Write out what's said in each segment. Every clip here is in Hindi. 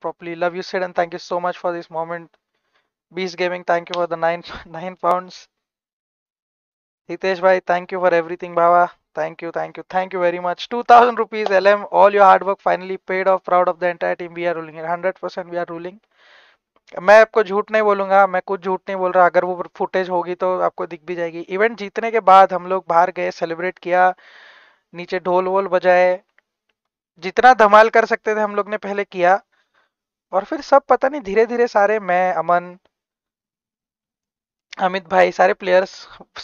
properly. Love you, Sid, and thank you so much for this moment. Beast Gaming, thank you for the nine nine pounds. Hitesh bhai, thank you for everything, Baba. Thank you, thank you, thank you very much. 2000 rupees LM, all your hard work finally paid off. Proud of the entire team. We are ruling here. 100% we are ruling. मैं आपको झूठ नहीं बोलूंगा मैं कुछ झूठ नहीं बोल रहा अगर वो फुटेज होगी तो आपको दिख भी जाएगी इवेंट जीतने के बाद हम लोग बाहर गए सेलिब्रेट किया नीचे ढोल वोल बजाए जितना धमाल कर सकते थे हम लोग ने पहले किया और फिर सब पता नहीं धीरे धीरे सारे मैं अमन अमित भाई सारे प्लेयर्स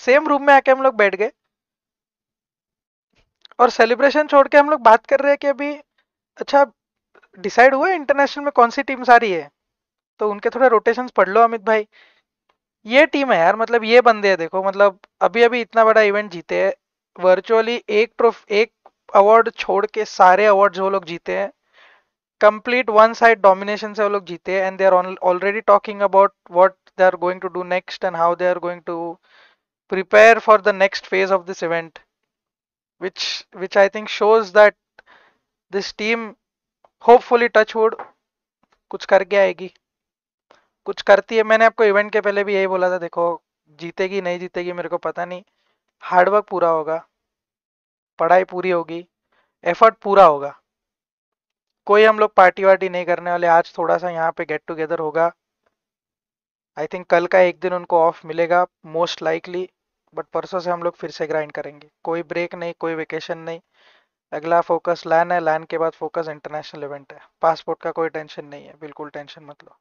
सेम रूम में आके हम लोग बैठ गए और सेलिब्रेशन छोड़ के हम लोग बात कर रहे हैं कि अभी अच्छा डिसाइड हुआ इंटरनेशनल में कौन सी टीम सारी है तो उनके थोड़े रोटेशंस पढ़ लो अमित भाई ये टीम है यार मतलब ये बंदे है देखो मतलब अभी अभी इतना बड़ा इवेंट जीते हैं वर्चुअली एक ट्रॉफी एक अवार्ड छोड़ के सारे अवार्ड जो लोग जीते हैं कंप्लीट वन साइड डोमिनेशन से वो लोग जीते and they are already talking about what they are going to do next and how they are going to prepare for the next phase of this event which which I think shows that this team hopefully touch wood कुछ करके आएगी कुछ करती है मैंने आपको इवेंट के पहले भी यही बोला था देखो जीतेगी नहीं जीतेगी मेरे को पता नहीं हार्डवर्क पूरा होगा पढ़ाई पूरी होगी एफर्ट पूरा होगा कोई हम लोग पार्टी वार्टी नहीं करने वाले आज थोड़ा सा यहाँ पे गेट टुगेदर होगा आई थिंक कल का एक दिन उनको ऑफ मिलेगा मोस्ट लाइकली बट परसों से हम लोग फिर से ग्राइंड करेंगे कोई ब्रेक नहीं कोई वेकेशन नहीं अगला फोकस लैन है लैन के बाद फोकस इंटरनेशनल इवेंट है पासपोर्ट का कोई टेंशन नहीं है बिल्कुल टेंशन मत लो